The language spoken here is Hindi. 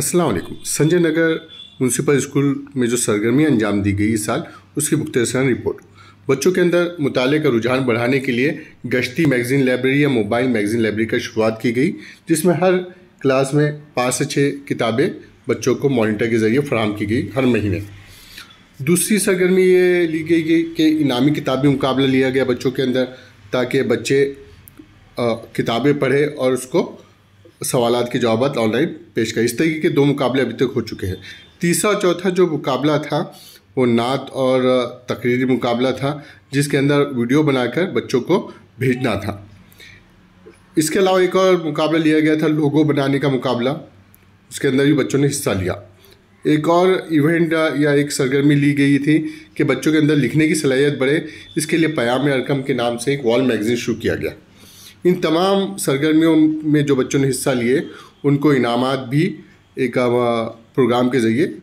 अस्सलाम वालेकुम संजय नगर म्यूनसिपल स्कूल में जो सरगर्मियाँ अंजाम दी गई इस साल उसकी मुख्तसर रिपोर्ट बच्चों के अंदर मुताले का रुझान बढ़ाने के लिए गश्ती मैगज़ीन लाइब्रेरी या मोबाइल मैगज़ीन लाइब्रेरी का शुरुआत की गई जिसमें हर क्लास में पाँच से छः किताबें बच्चों को मॉनिटर के ज़रिए फ्राहम की गई हर महीने दूसरी सरगर्मी ये ली गई गई कि इनामी किताबी मुकाबला लिया गया बच्चों के अंदर ताकि बच्चे किताबें पढ़े और उसको सवाल के जवाब ऑनलाइन पेश कर इस तरीके के दो मुकाबले अभी तक हो चुके हैं तीसरा और चौथा जो मुकाबला था वो नात और तकरीरी मुकाबला था जिसके अंदर वीडियो बनाकर बच्चों को भेजना था इसके अलावा एक और मुकाबला लिया गया था लोगो बनाने का मुकाबला उसके अंदर भी बच्चों ने हिस्सा लिया एक और इवेंट या एक सरगर्मी ली गई थी कि बच्चों के अंदर लिखने की सलाहियत बढ़े इसके लिए पयाम अरकम के नाम से एक वॉल मैगज़ीन शुरू किया गया इन तमाम सरगर्मियों में जो बच्चों ने हिस्सा लिए उनको इनामात भी एक प्रोग्राम के ज़रिए